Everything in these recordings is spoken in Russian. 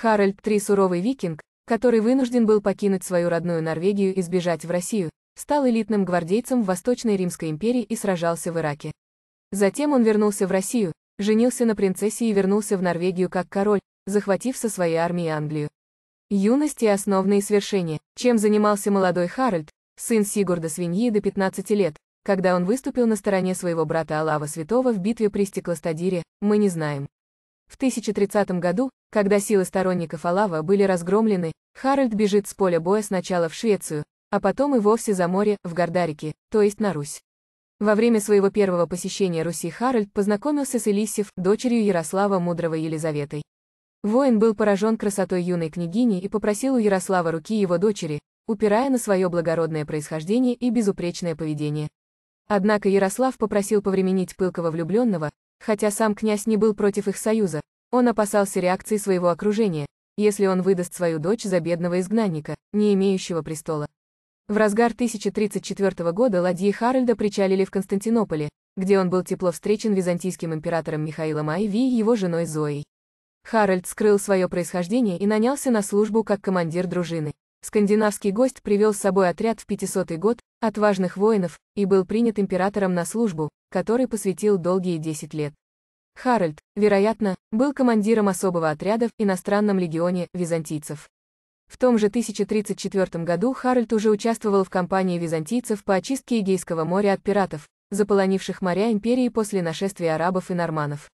Харальд три суровый викинг, который вынужден был покинуть свою родную Норвегию и сбежать в Россию, стал элитным гвардейцем в Восточной Римской империи и сражался в Ираке. Затем он вернулся в Россию, женился на принцессе и вернулся в Норвегию как король, захватив со своей армией Англию. Юность и основные свершения. Чем занимался молодой Харальд, сын Сигурда Свиньи до 15 лет, когда он выступил на стороне своего брата Алава Святого в битве при Стеклостадире, мы не знаем. В 1030 году, когда силы сторонников Алава были разгромлены, Харальд бежит с поля боя сначала в Швецию, а потом и вовсе за море, в Гордарике, то есть на Русь. Во время своего первого посещения Руси Харальд познакомился с Элисив, дочерью Ярослава Мудрого Елизаветой. Воин был поражен красотой юной княгини и попросил у Ярослава руки его дочери, упирая на свое благородное происхождение и безупречное поведение. Однако Ярослав попросил повременить пылкого влюбленного, Хотя сам князь не был против их союза, он опасался реакции своего окружения, если он выдаст свою дочь за бедного изгнанника, не имеющего престола. В разгар 1034 года ладьи Харальда причалили в Константинополе, где он был тепло встречен византийским императором Михаилом Айви и его женой Зоей. Харальд скрыл свое происхождение и нанялся на службу как командир дружины. Скандинавский гость привел с собой отряд в 500 год, отважных воинов, и был принят императором на службу, который посвятил долгие 10 лет. Харальд, вероятно, был командиром особого отряда в иностранном легионе византийцев. В том же 1034 году Харальд уже участвовал в кампании византийцев по очистке Эгейского моря от пиратов, заполонивших моря империи после нашествия арабов и норманов.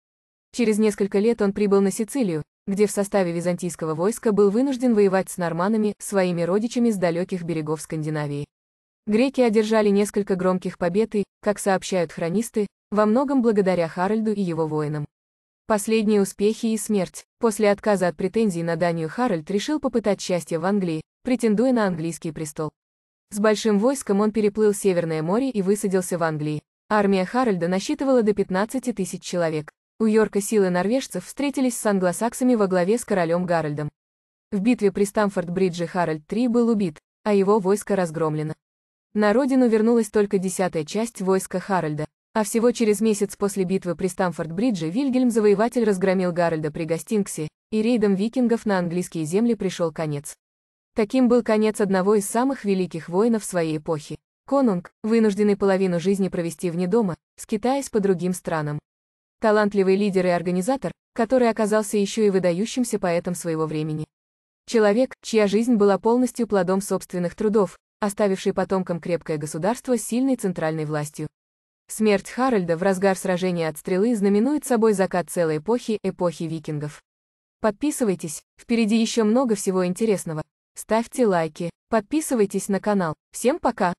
Через несколько лет он прибыл на Сицилию, где в составе византийского войска был вынужден воевать с норманами, своими родичами с далеких берегов Скандинавии. Греки одержали несколько громких побед и, как сообщают хронисты, во многом благодаря Харальду и его воинам. Последние успехи и смерть. После отказа от претензий на Данию Харальд решил попытать счастье в Англии, претендуя на английский престол. С большим войском он переплыл Северное море и высадился в Англии. Армия Харальда насчитывала до 15 тысяч человек. У Йорка силы норвежцев встретились с англосаксами во главе с королем Гарольдом. В битве при Стамфорд-Бридже Харальд III был убит, а его войско разгромлено. На родину вернулась только десятая часть войска Харальда, а всего через месяц после битвы при Стамфорд-Бридже Вильгельм-завоеватель разгромил Гарольда при Гастингсе, и рейдом викингов на английские земли пришел конец. Таким был конец одного из самых великих воинов своей эпохи. Конунг, вынужденный половину жизни провести вне дома, скитаясь по другим странам. Талантливый лидер и организатор, который оказался еще и выдающимся поэтом своего времени. Человек, чья жизнь была полностью плодом собственных трудов, оставивший потомкам крепкое государство с сильной центральной властью. Смерть Харальда в разгар сражения от стрелы знаменует собой закат целой эпохи, эпохи викингов. Подписывайтесь, впереди еще много всего интересного. Ставьте лайки, подписывайтесь на канал. Всем пока!